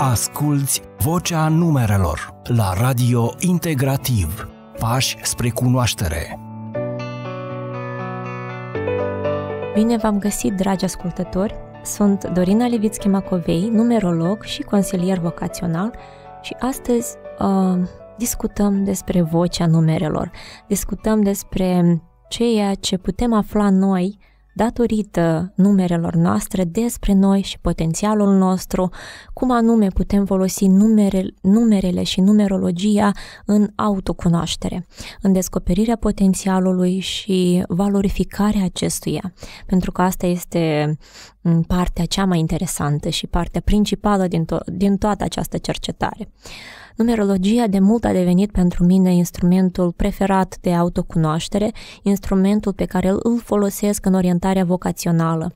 Asculți Vocea Numerelor la Radio Integrativ. Pași spre cunoaștere. Bine v-am găsit, dragi ascultători! Sunt Dorina Levitski Macovei, numerolog și consilier vocațional și astăzi uh, discutăm despre vocea numerelor. Discutăm despre ceea ce putem afla noi datorită numerelor noastre despre noi și potențialul nostru, cum anume putem folosi numere, numerele și numerologia în autocunoaștere, în descoperirea potențialului și valorificarea acestuia, pentru că asta este partea cea mai interesantă și partea principală din, to- din toată această cercetare. Numerologia de mult a devenit pentru mine instrumentul preferat de autocunoaștere, instrumentul pe care îl folosesc în orientare orientarea vocațională.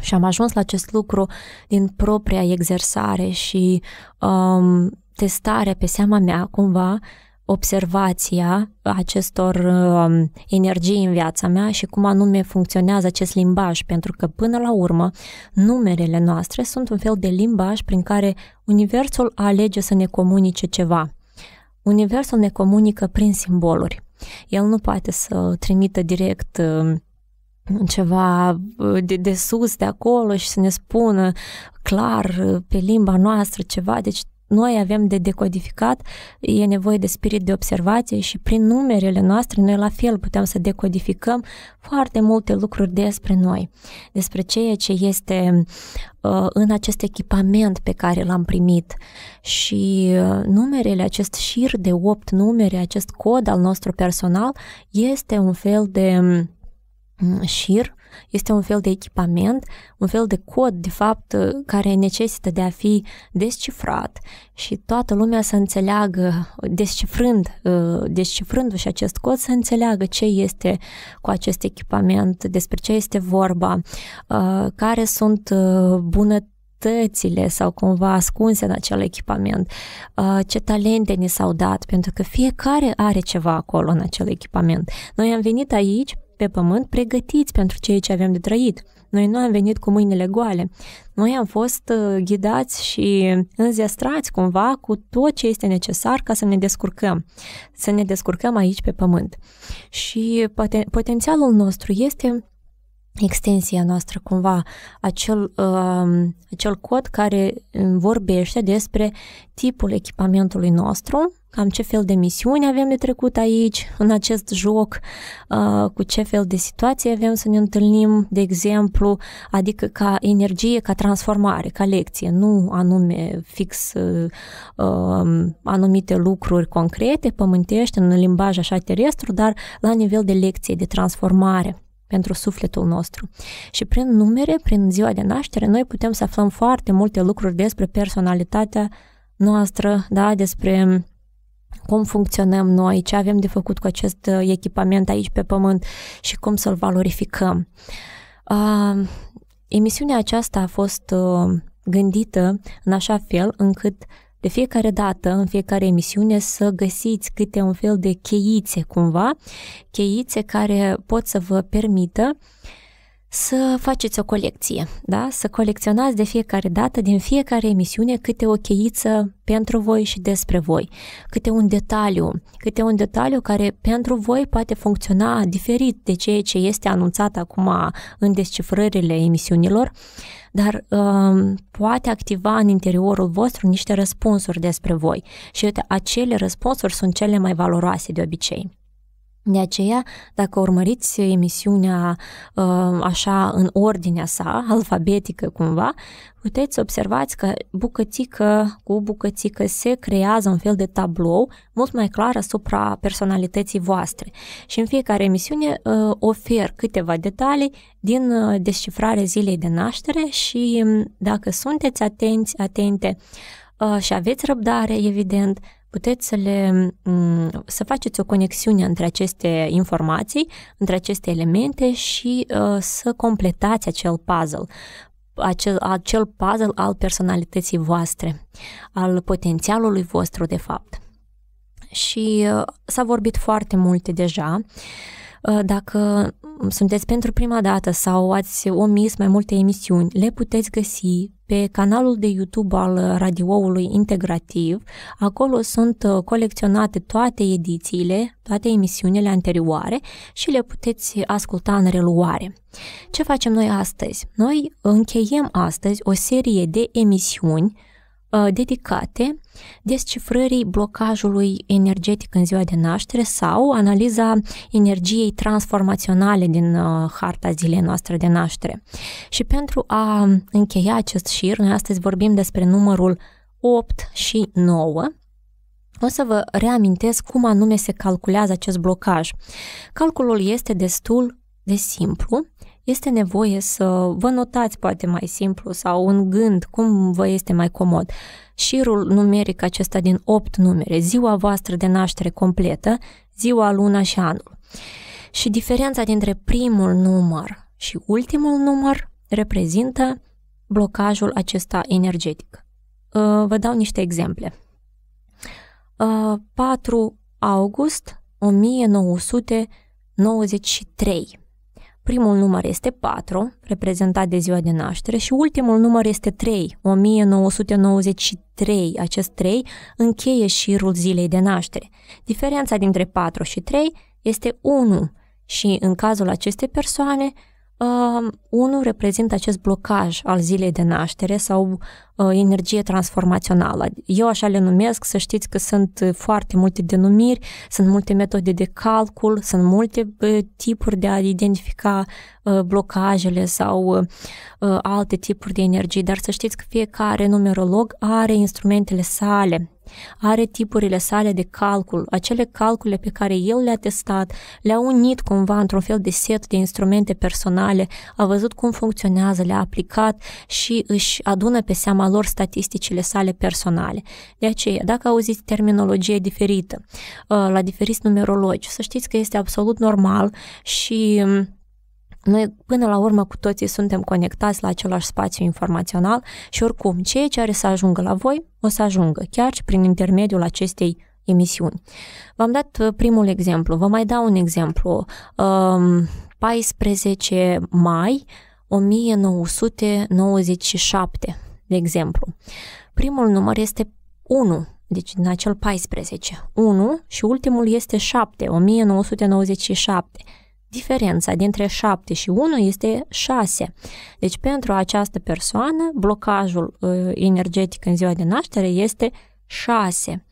Și am ajuns la acest lucru din propria exersare și um, testare pe seama mea, cumva, observația acestor um, energii în viața mea și cum anume funcționează acest limbaj, pentru că până la urmă numerele noastre sunt un fel de limbaj prin care Universul alege să ne comunice ceva. Universul ne comunică prin simboluri. El nu poate să trimită direct uh, ceva uh, de, de sus, de acolo și să ne spună clar uh, pe limba noastră ceva. Deci noi avem de decodificat, e nevoie de spirit de observație și prin numerele noastre noi la fel putem să decodificăm foarte multe lucruri despre noi, despre ceea ce este uh, în acest echipament pe care l-am primit și uh, numerele, acest șir de opt numere, acest cod al nostru personal este un fel de Mm, șir este un fel de echipament, un fel de cod, de fapt, uh, care necesită de a fi descifrat și toată lumea să înțeleagă, uh, descifrând, uh, descifrându-și acest cod, să înțeleagă ce este cu acest echipament, despre ce este vorba, care sunt bunătățile sau cumva ascunse în acel echipament, ce talente ni s-au dat, pentru că fiecare are ceva acolo în acel echipament. Noi am venit aici pe pământ pregătiți pentru ceea ce avem de trăit. Noi nu am venit cu mâinile goale. Noi am fost uh, ghidați și înzestrați cumva cu tot ce este necesar ca să ne descurcăm, să ne descurcăm aici pe pământ. Și poten- potențialul nostru este extensia noastră cumva, acel, uh, acel cod care um, vorbește despre tipul echipamentului nostru cam ce fel de misiuni avem de trecut aici, în acest joc, uh, cu ce fel de situații avem să ne întâlnim, de exemplu, adică ca energie, ca transformare, ca lecție, nu anume fix uh, um, anumite lucruri concrete, pământești, în limbaj așa terestru, dar la nivel de lecție, de transformare pentru sufletul nostru. Și prin numere, prin ziua de naștere, noi putem să aflăm foarte multe lucruri despre personalitatea noastră, da, despre cum funcționăm noi, ce avem de făcut cu acest uh, echipament aici pe pământ și cum să-l valorificăm. Uh, emisiunea aceasta a fost uh, gândită în așa fel încât de fiecare dată, în fiecare emisiune, să găsiți câte un fel de cheițe cumva, cheițe care pot să vă permită să faceți o colecție, da? să colecționați de fiecare dată, din fiecare emisiune, câte o cheiță pentru voi și despre voi, câte un detaliu, câte un detaliu care pentru voi poate funcționa diferit de ceea ce este anunțat acum în descifrările emisiunilor, dar um, poate activa în interiorul vostru niște răspunsuri despre voi și uite, acele răspunsuri sunt cele mai valoroase de obicei. De aceea, dacă urmăriți emisiunea uh, așa în ordinea sa, alfabetică cumva, puteți observați că bucățică cu bucățică se creează un fel de tablou mult mai clar asupra personalității voastre. Și în fiecare emisiune uh, ofer câteva detalii din uh, descifrarea zilei de naștere și um, dacă sunteți atenți, atente și aveți răbdare, evident, puteți să le mm, să faceți o conexiune între aceste informații, între aceste elemente și uh, să completați acel puzzle. Acel, acel puzzle al personalității voastre, al potențialului vostru, de fapt. Și uh, s-a vorbit foarte multe deja. Uh, Uh, dacă mm, sunteți pentru prima dată sau ați omis mai multe emisiuni, le puteți găsi pe canalul de YouTube al radioului integrativ. Acolo sunt uh, colecționate toate edițiile, toate emisiunile anterioare și le puteți asculta în reluare. Ce facem noi astăzi? Noi încheiem astăzi o serie de emisiuni Uh, dedicate descifrării blocajului energetic în ziua de naștere sau analiza energiei transformaționale din uh, harta zilei noastre de naștere. Și pentru a încheia acest șir, noi astăzi vorbim despre numărul 8 și 9, o să vă reamintesc cum anume se calculează acest blocaj. Calculul este destul de simplu este nevoie să vă notați poate mai simplu sau un gând, cum vă este mai comod. Șirul numeric acesta din 8 numere, ziua voastră de naștere completă, ziua, luna și anul. Și diferența dintre primul număr și ultimul număr reprezintă blocajul acesta energetic. Uh, vă dau niște exemple. 4 uh, august 1993 Primul număr este 4, reprezentat de ziua de naștere, și ultimul număr este 3, 1993. Acest 3 încheie șirul zilei de naștere. Diferența dintre 4 și 3 este 1 și în cazul acestei persoane, Uh, unul reprezintă acest blocaj al zilei de naștere sau Uh, energie transformațională. Eu așa le numesc, să știți că sunt uh, foarte multe denumiri, sunt multe metode de calcul, sunt multe uh, tipuri de a identifica blocajele sau alte tipuri de energie, dar să știți că fiecare numerolog are instrumentele sale are tipurile sale de calcul, acele calcule pe care el le-a testat, le-a unit cumva într-un fel de set de instrumente personale, a văzut cum funcționează, le-a aplicat și își adună pe seama lor statisticile sale personale. De aceea, dacă auziți terminologie diferită uh, la diferiți numerologi, să știți că este absolut normal și um, noi până la urmă cu toții suntem conectați la același spațiu informațional și oricum, ceea ce are să ajungă la voi o să ajungă, chiar și prin intermediul acestei emisiuni. V-am dat uh, primul exemplu, vă mai dau un exemplu. 14 um, mai 1997 de exemplu. Primul număr este 1, deci din acel 14. 1 și ultimul este 7, 1997. Diferența dintre 7 și 1 este 6. Deci pentru această persoană blocajul uh, energetic în ziua de naștere este 6.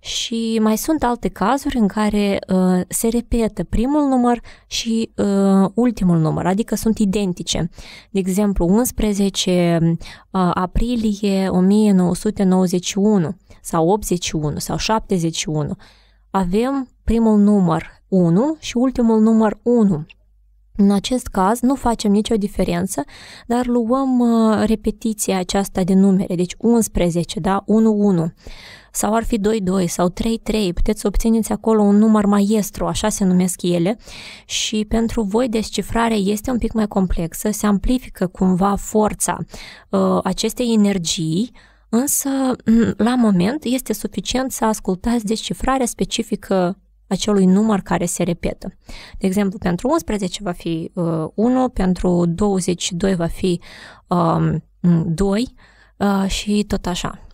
Și mai sunt alte cazuri în care uh, se repetă primul număr și uh, ultimul număr, adică sunt identice. De exemplu, 11 uh, aprilie 1991 sau 81 sau 71 avem primul număr 1 și ultimul număr 1. În acest caz nu facem nicio diferență, dar luăm uh, repetiția aceasta de numere, deci 11, da? 1-1 sau ar fi 2-2 sau 3-3, puteți să obțineți acolo un număr maestru, așa se numesc ele, și pentru voi descifrarea este un pic mai complexă, se amplifică cumva forța uh, acestei energii, însă mm, la moment este suficient să ascultați descifrarea specifică acelui număr care se repetă. De exemplu, pentru 11 va fi uh, 1, pentru 22 va fi um, 2 uh, și tot așa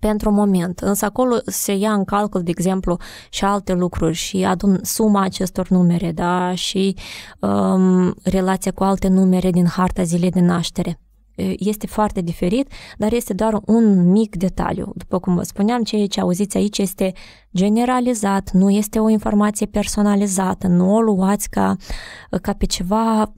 pentru moment, însă acolo se ia în calcul, de exemplu, și alte lucruri și adun suma acestor numere, da, și um, relația cu alte numere din harta zilei de naștere este foarte diferit, dar este doar un mic detaliu. După cum vă spuneam, ceea ce auziți aici este generalizat, nu este o informație personalizată, nu o luați ca, ca pe ceva,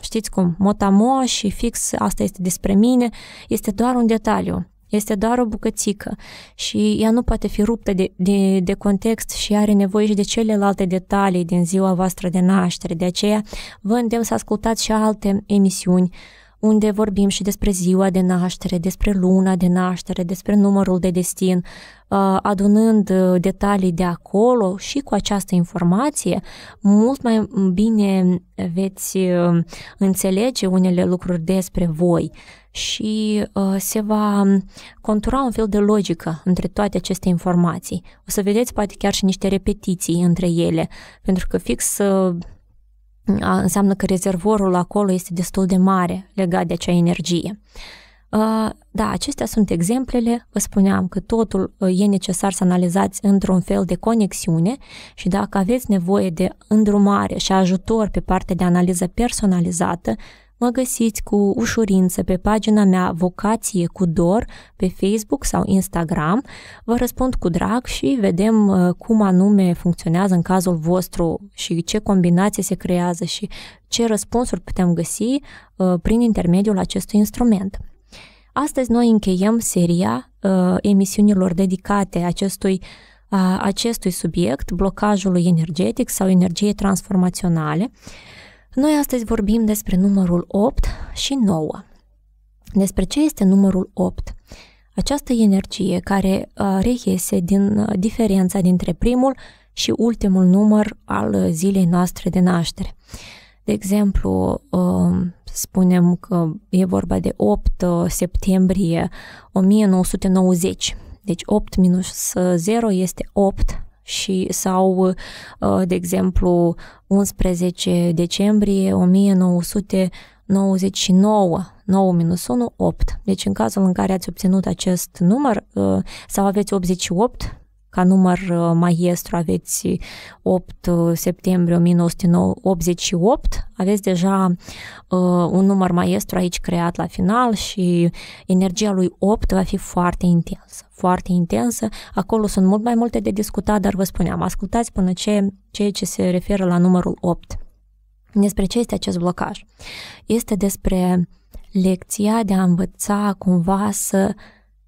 știți cum, motamo și fix asta este despre mine, este doar un detaliu. Este doar o bucățică și ea nu poate fi ruptă de, de, de context și are nevoie și de celelalte detalii din ziua voastră de naștere. De aceea vă îndemn să ascultați și alte emisiuni uh, unde vorbim și despre ziua de naștere, despre luna de naștere, despre numărul de destin, uh, adunând uh, detalii de acolo și cu această informație, mult mai bine veți uh, înțelege unele lucruri despre voi și se va um, contura un fel de logică între toate aceste informații. O să vedeți poate chiar și niște repetiții între ele, pentru că fix înseamnă că rezervorul acolo este destul de mare legat de acea energie. Da, acestea sunt exemplele. Vă spuneam că totul e necesar să analizați într-un fel de conexiune și dacă aveți nevoie de îndrumare și ajutor pe partea de analiză personalizată, Mă găsiți cu ușurință pe pagina mea Vocație cu Dor pe Facebook sau Instagram. Vă răspund cu drag și vedem uh, cum anume funcționează în cazul vostru și ce combinație se creează și ce răspunsuri putem găsi uh, prin intermediul acestui instrument. Astăzi noi încheiem seria uh, emisiunilor dedicate acestui, acestui subiect, blocajului energetic sau energiei transformaționale. Uh, noi astăzi vorbim despre numărul 8 și 9. Despre ce este numărul 8? Această energie care uh, reiese din uh, diferența dintre primul și ultimul număr al uh, zilei noastre de naștere. De exemplu, um, spunem că e vorba de 8 septembrie 1990. Deci 8 minus 0 este 8 și sau, uh, de exemplu, 11 decembrie 1999, 9 minus 1, 8. Deci în cazul în care ați obținut acest număr uh, sau aveți 88 ca număr uh, maestru aveți 8 uh, uh, septembrie 1988, aveți deja uh, un număr maestru aici creat la final și energia lui 8 va fi foarte intensă, foarte intensă. Acolo sunt mult mai multe de discutat, dar vă spuneam, ascultați până ce ceea ce se referă la numărul 8. Despre ce este acest blocaj? Este despre lecția de a învăța cumva să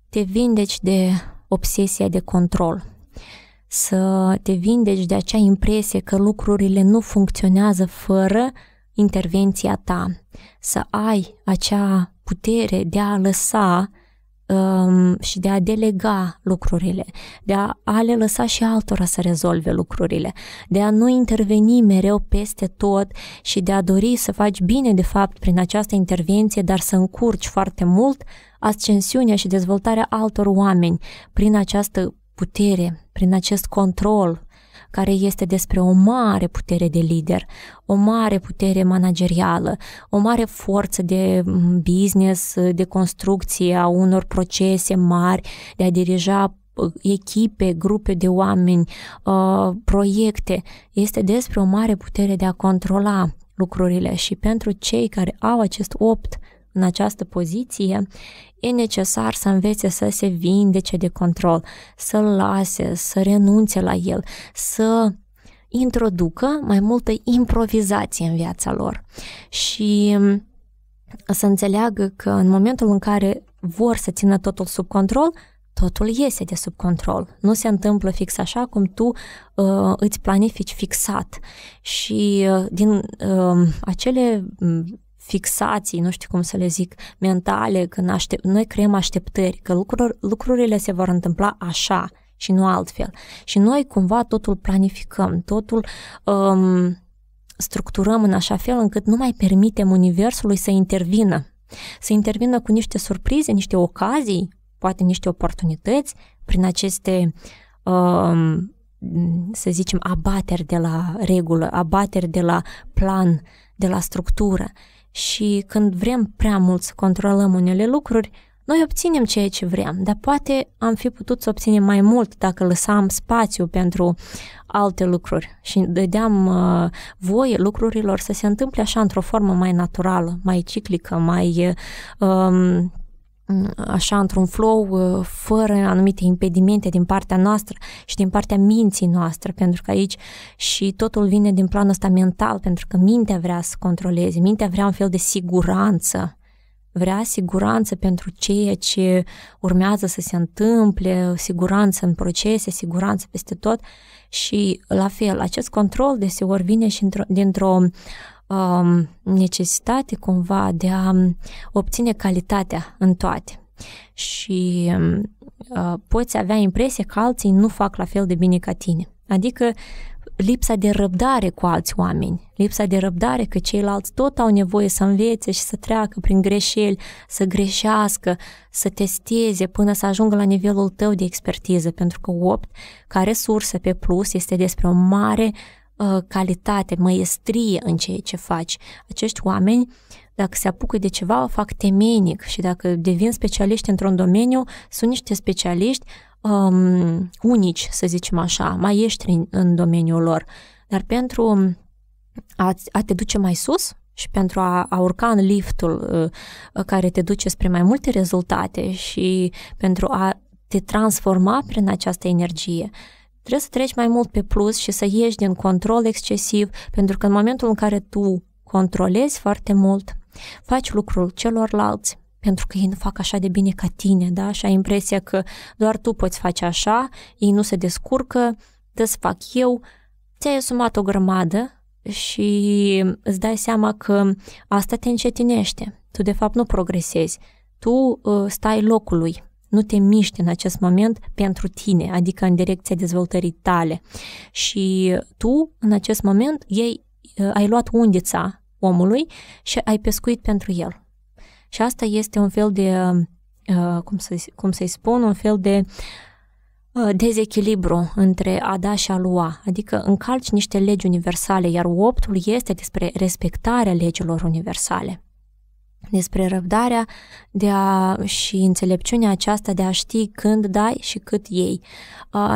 te vindeci de obsesia de control, să te vindeci de acea impresie că lucrurile nu funcționează fără intervenția ta, să ai acea putere de a lăsa um, și de a delega lucrurile, de a, a le lăsa și altora să rezolve lucrurile, de a nu interveni mereu peste tot și de a dori să faci bine, de fapt, prin această intervenție, dar să încurci foarte mult ascensiunea și dezvoltarea altor oameni prin această putere, prin acest control care este despre o mare putere de lider, o mare putere managerială, o mare forță de mm, business, de construcție a unor procese mari, de a dirija uh, echipe, grupe de oameni, uh, proiecte. Este despre o mare putere de a controla lucrurile și pentru cei care au acest opt în această poziție, e necesar să învețe să se vindece de control, să-l lase, să renunțe la el, să introducă mai multă improvizație în viața lor și mm, să înțeleagă că în momentul în care vor să țină totul sub control, totul iese de sub control. Nu se întâmplă fix așa cum tu uh, îți planifici fixat. Și uh, din uh, acele mm, fixații, nu știu cum să le zic, mentale, când aștept, noi creăm așteptări, că lucruri, lucrurile se vor întâmpla așa și nu altfel. Și noi cumva totul planificăm, totul um, structurăm în așa fel încât nu mai permitem Universului să intervină. Să intervină cu niște surprize, niște ocazii, poate niște oportunități prin aceste um, să zicem, abateri de la regulă, abateri de la plan, de la structură și când vrem prea mult să controlăm unele lucruri, noi obținem ceea ce vrem, dar poate am fi putut să obținem mai mult dacă lăsam spațiu pentru alte lucruri și dădeam uh, voie lucrurilor să se întâmple așa într-o formă mai naturală, mai ciclică, mai uh, um, așa într-un flow uh, fără anumite impedimente din partea noastră și din partea minții noastre, pentru că aici și totul vine din planul ăsta mental, pentru că mintea vrea să controleze, mintea vrea un fel de siguranță, vrea siguranță pentru ceea ce urmează să se întâmple, siguranță în procese, siguranță peste tot și la fel, acest control deseori vine și dintr-o um, necesitate cumva de a um, obține calitatea în toate. Și um, uh, poți avea impresia că alții nu fac la fel de bine ca tine. Adică lipsa de răbdare cu alți oameni, lipsa de răbdare că ceilalți tot au nevoie să învețe și să treacă prin greșeli, să greșească, să testeze până să ajungă la nivelul tău de expertiză, pentru că 8 ca resursă pe plus este despre o mare Uh, calitate, măiestrie în ceea ce faci. Acești oameni, dacă se apucă de ceva, o fac temenic și dacă devin specialiști într-un domeniu, sunt niște specialiști um, unici, să zicem așa, maestri în, în domeniul lor. Dar pentru a, a te duce mai sus, și pentru a, a urca în liftul uh, care te duce spre mai multe rezultate și pentru a te transforma prin această energie, Trebuie să treci mai mult pe plus și să ieși din control excesiv, pentru că în momentul în care tu controlezi foarte mult, faci lucrul celorlalți, pentru că ei nu fac așa de bine ca tine, da? Și ai impresia că doar tu poți face așa, ei nu se descurcă, te fac eu, ți-ai asumat o grămadă și îți dai seama că asta te încetinește. Tu, de fapt, nu progresezi. Tu uh, stai locului nu te miști în acest moment pentru tine, adică în direcția dezvoltării tale. Și tu, în acest moment, ei, uh, ai luat undița omului și ai pescuit pentru el. Și asta este un fel de, uh, cum, să, cum să-i spun, un fel de uh, dezechilibru între a da și a lua, adică încalci niște legi universale, iar optul este despre respectarea legilor universale despre răbdarea de a, și înțelepciunea aceasta de a ști când dai și cât ei,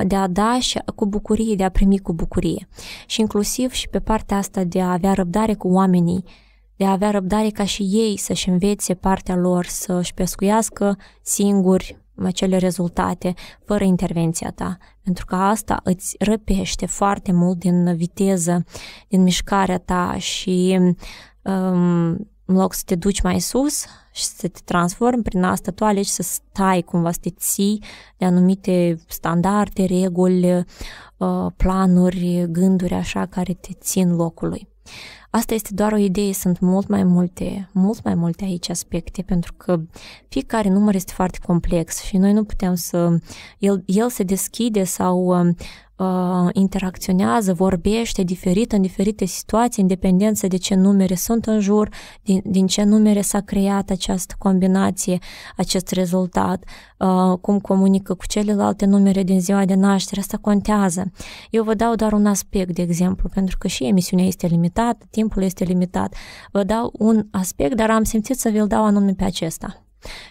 de a da și cu bucurie, de a primi cu bucurie. Și inclusiv și pe partea asta de a avea răbdare cu oamenii, de a avea răbdare ca și ei să-și învețe partea lor, să-și pescuiască singuri acele rezultate fără intervenția ta, pentru că asta îți răpește foarte mult din viteză, din mișcarea ta și um, în loc să te duci mai sus și să te transformi prin asta, tu alegi să stai cumva, să te ții de anumite standarde, reguli, uh, planuri, gânduri așa care te țin locului. Asta este doar o idee, sunt mult mai multe, mult mai multe aici aspecte, pentru că fiecare număr este foarte complex și noi nu putem să... El, el se deschide sau um, uh, interacționează, vorbește diferit în diferite situații, în dependență de ce numere sunt în jur, din, din ce numere s-a creat această combinație, acest rezultat, uh, cum comunică cu celelalte numere din ziua de naștere, asta contează. Eu vă dau doar un aspect, de exemplu, pentru că și emisiunea este limitată, timpul este limitat. Vă dau un aspect, dar am simțit să vi-l dau anume pe acesta.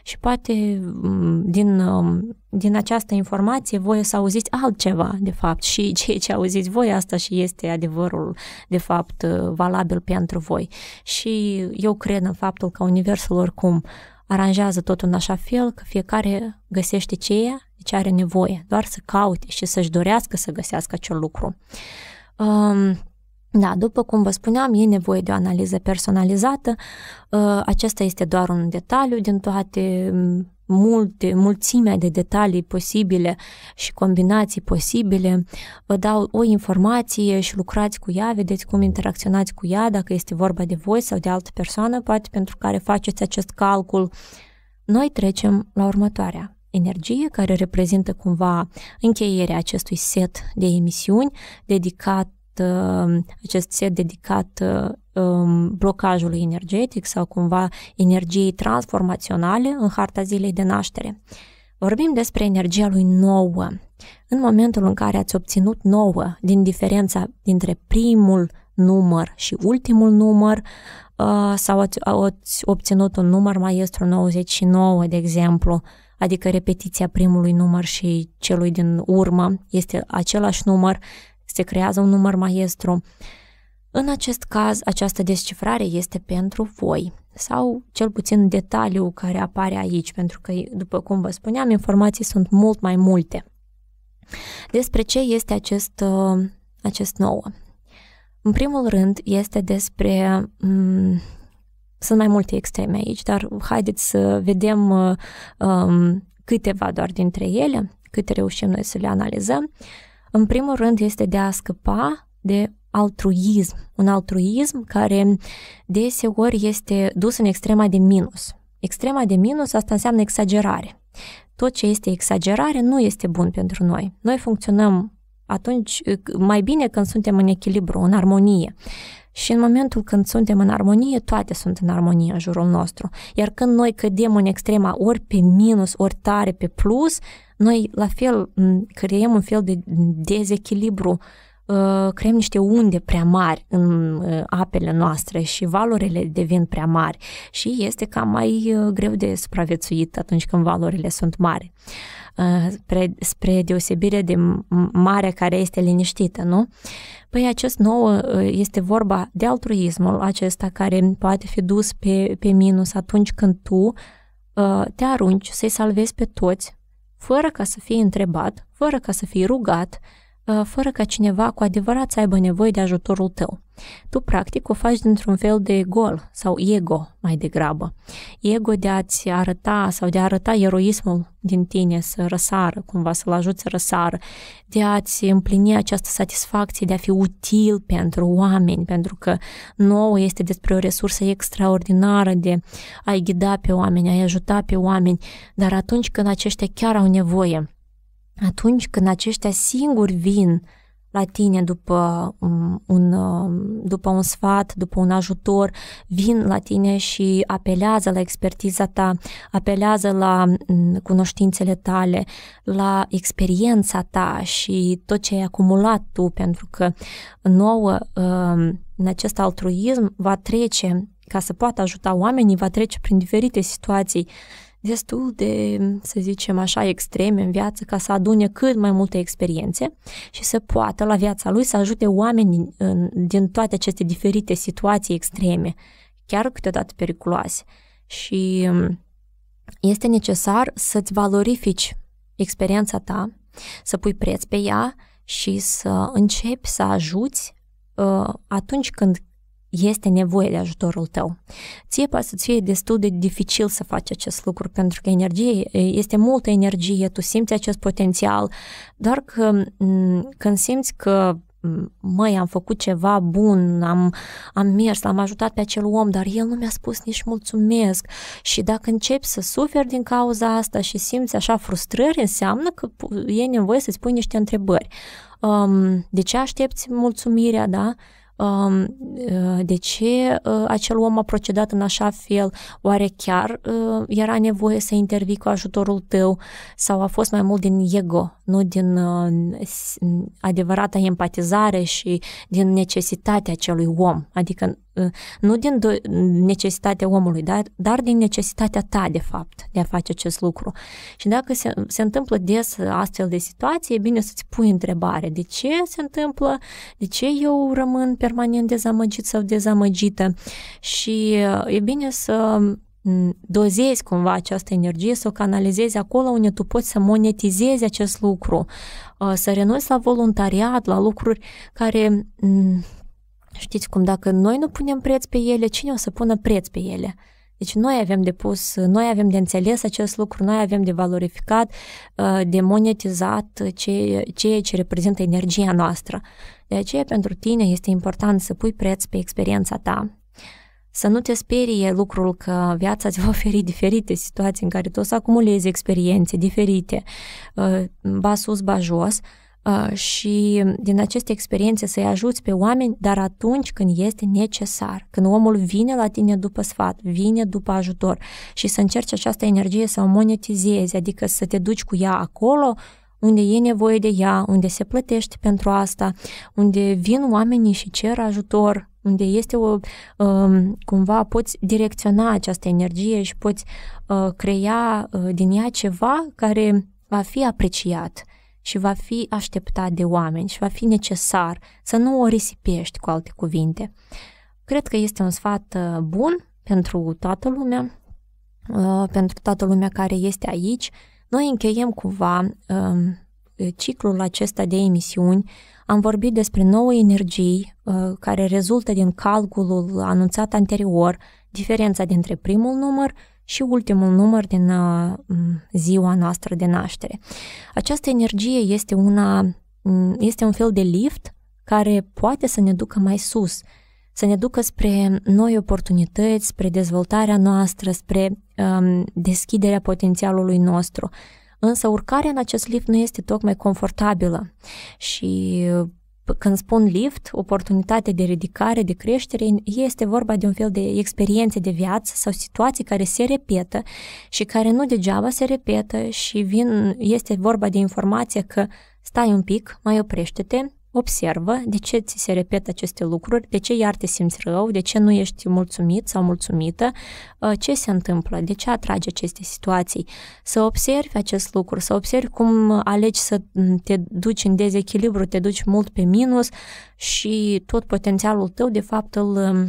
Și poate mm, din, mm, din această informație voi să auziți altceva, de fapt, și ceea ce auziți voi, asta și este adevărul, de fapt, uh, valabil pentru voi. Și eu cred în faptul că Universul oricum aranjează totul în așa fel că fiecare găsește ceea ce are nevoie, doar să caute și să-și dorească să găsească acel lucru. Um, da, după cum vă spuneam, e nevoie de o analiză personalizată. Ă, acesta este doar un detaliu din toate multe, mulțimea de detalii posibile și combinații posibile. Vă dau o informație și lucrați cu ea, vedeți cum interacționați cu ea, dacă este vorba de voi sau de altă persoană, poate pentru care faceți acest calcul. Noi trecem la următoarea energie, care reprezintă cumva încheierea acestui set de emisiuni dedicat Uh, acest set dedicat uh, um, blocajului energetic sau cumva energiei transformaționale în harta zilei de naștere. Vorbim despre energia lui nouă. În momentul în care ați obținut nouă din diferența dintre primul număr și ultimul număr, uh, sau ați, ați obținut un număr maestru 99, de exemplu, adică repetiția primului număr și celui din urmă este același număr, se creează un număr maestru. În acest caz, această descifrare este pentru voi sau cel puțin detaliul care apare aici, pentru că, după cum vă spuneam, informații sunt mult mai multe. Despre ce este acest, uh, acest nouă? În primul rând, este despre. M- mm, sunt mai multe extreme aici, dar haideți să vedem uh, um, câteva doar dintre ele, câte reușim noi să le analizăm. În primul rând este de a scăpa de altruism, un altruism care deseori este dus în extrema de minus. Extrema de minus asta înseamnă exagerare. Tot ce este exagerare nu este bun pentru noi. Noi funcționăm atunci mai bine când suntem în echilibru, în armonie. Și în momentul când suntem în armonie, toate sunt în armonie în jurul nostru. Iar când noi cădem în extrema ori pe minus, ori tare pe plus, noi, la fel, creăm un fel de dezechilibru, ă, creăm niște unde prea mari în ă, apele noastre și valorile devin prea mari și este cam mai ă, greu de supraviețuit atunci când valorile sunt mari. Spre, spre deosebire de marea care este liniștită, nu? Păi acest nou este vorba de altruismul acesta care poate fi dus pe, pe minus atunci când tu te arunci să-i salvezi pe toți fără ca să fie întrebat, fără ca să fie rugat, Ă, fără ca cineva cu adevărat să aibă nevoie de ajutorul tău. Tu, practic, o faci dintr-un fel de gol sau ego mai degrabă. Ego de a-ți arăta sau de a arăta eroismul din tine să răsară, cumva să-l ajuți să răsară, de a-ți împlini această satisfacție de a fi util pentru oameni, pentru că nouă este despre o resursă extraordinară de a-i ghida pe oameni, a-i ajuta pe oameni, dar atunci când aceștia chiar au nevoie, atunci când aceștia singuri vin la tine după um, un, um, după un sfat, după un ajutor, vin la tine și apelează la expertiza ta, apelează la mm, cunoștințele tale, la experiența ta și tot ce ai acumulat tu, pentru că nouă um, în acest altruism va trece, ca să poată ajuta oamenii, va trece prin diferite situații destul de, să zicem așa, extreme în viață ca să adune cât mai multe experiențe și să poată la viața lui să ajute oamenii din toate aceste diferite situații extreme, chiar câteodată periculoase. Și um, este necesar să-ți valorifici experiența ta, să pui preț pe ea și să începi să ajuți uh, atunci când este nevoie de ajutorul tău. Ție poate să-ți fie destul de dificil să faci acest lucru, pentru că energie, este multă energie, tu simți acest potențial, doar că când simți că măi, am făcut ceva bun, am, am mers, l-am ajutat pe acel om, dar el nu mi-a spus nici mulțumesc. Și dacă începi să suferi din cauza asta și simți așa frustrări, înseamnă că e nevoie să-ți pui niște întrebări. Um, de ce aștepți mulțumirea, da? Uh, de ce uh, acel om a procedat în așa fel, oare chiar uh, era nevoie să intervii cu ajutorul tău sau a fost mai mult din ego, nu din adevărata empatizare și din necesitatea acelui om, adică nu din necesitatea omului, dar, dar din necesitatea ta, de fapt, de a face acest lucru. Și dacă se, se întâmplă des astfel de situații, e bine să-ți pui întrebare. De ce se întâmplă? De ce eu rămân permanent dezamăgit sau dezamăgită? Și e bine să dozezi cumva această energie, să o canalizezi acolo unde tu poți să monetizezi acest lucru, uh, să renunți la voluntariat, la lucruri care Știți cum, dacă noi nu punem preț pe ele, cine o să pună preț pe ele? Deci noi avem de pus, noi avem de înțeles acest lucru, noi avem de valorificat, uh, de monetizat ceea ce reprezintă energia noastră. De aceea pentru tine este important să pui preț pe experiența ta, să nu te sperie lucrul că viața îți va oferi diferite situații în care tu o să acumulezi experiențe diferite, uh, ba sus, ba jos, Ah, și din aceste experiențe să-i ajuți pe oameni, dar atunci când este necesar, când omul vine la tine după sfat, vine după ajutor și să încerci această energie să o monetizezi, adică să te duci cu ea acolo unde e nevoie de ea, unde se plătește pentru asta, unde vin oamenii și cer ajutor, unde este o, um, cumva poți direcționa această energie și poți uh, crea uh, din ea ceva care va fi apreciat și va fi așteptat de oameni și va fi necesar să nu o risipești cu alte cuvinte. Cred că este un sfat uh, bun pentru toată lumea, uh, pentru toată lumea care este aici. Noi încheiem cumva um, ciclul acesta de emisiuni. Am vorbit despre nouă energii uh, care rezultă din calculul anunțat anterior, diferența dintre primul număr și ultimul număr din uh, ziua noastră de naștere. Această energie este una este un fel de lift care poate să ne ducă mai sus, să ne ducă spre noi oportunități, spre dezvoltarea noastră, spre um, deschiderea potențialului nostru. Însă urcarea în acest lift nu este tocmai confortabilă și uh, când spun lift, oportunitate de ridicare, de creștere, este vorba de un fel de experiențe de viață sau situații care se repetă și care nu degeaba se repetă și vin, este vorba de informație că stai un pic, mai oprește-te, observă de ce ți se repetă aceste lucruri, de ce iar te simți rău, de ce nu ești mulțumit sau mulțumită, uh, ce se întâmplă, de ce atrage aceste situații. Să observi acest lucru, să observi cum alegi să mm, te duci în dezechilibru, te duci mult pe minus și tot potențialul tău, de fapt, îl, mm,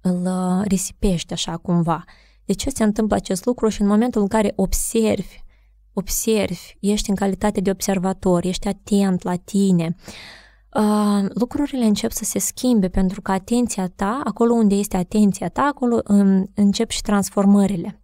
îl uh, risipești așa cumva. De ce se întâmplă acest lucru și în momentul în care observi observi, ești în calitate de observator, ești atent la tine, Uh, lucrurile încep să se schimbe pentru că atenția ta, acolo unde este atenția ta, acolo um, încep și transformările.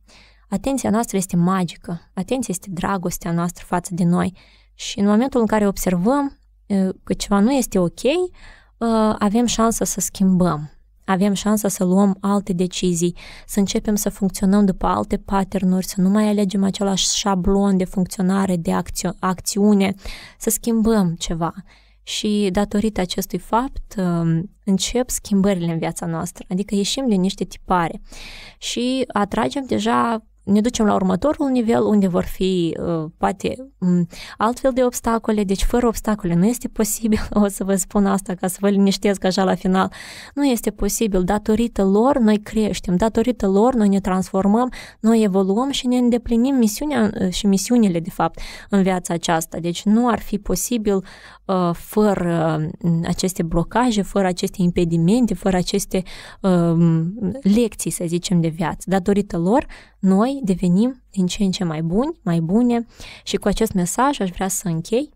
Atenția noastră este magică, atenția este dragostea noastră față de noi și în momentul în care observăm uh, că ceva nu este ok, uh, avem șansa să schimbăm. Avem șansa să luăm alte decizii, să începem să funcționăm după alte patternuri, să nu mai alegem același șablon de funcționare, de acțio- acțiune, să schimbăm ceva. Și datorită acestui fapt um, încep schimbările în viața noastră, adică ieșim din niște tipare și atragem deja ne ducem la următorul nivel unde vor fi uh, poate altfel de obstacole, deci fără obstacole nu este posibil, o să vă spun asta ca să vă liniștesc așa la final, nu este posibil, datorită lor noi creștem, datorită lor noi ne transformăm, noi evoluăm și ne îndeplinim misiunea uh, și misiunile de fapt în viața aceasta, deci nu ar fi posibil uh, fără aceste blocaje, fără aceste impedimente, fără aceste lecții, să zicem, de viață. Datorită lor, noi devenim din ce în ce mai buni, mai bune și cu acest mesaj aș vrea să închei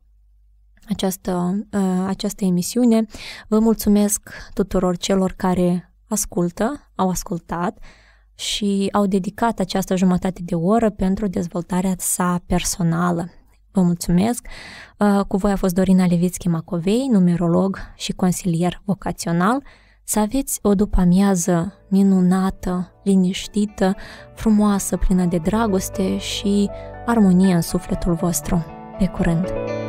această, ă, această emisiune. Vă mulțumesc tuturor celor care ascultă, au ascultat și au dedicat această jumătate de oră pentru dezvoltarea sa personală. Vă mulțumesc! Ă, cu voi a fost Dorina Levitski-Macovei, numerolog și consilier vocațional. Să aveți o după-amiază minunată, liniștită, frumoasă, plină de dragoste și armonie în sufletul vostru. Pe curând!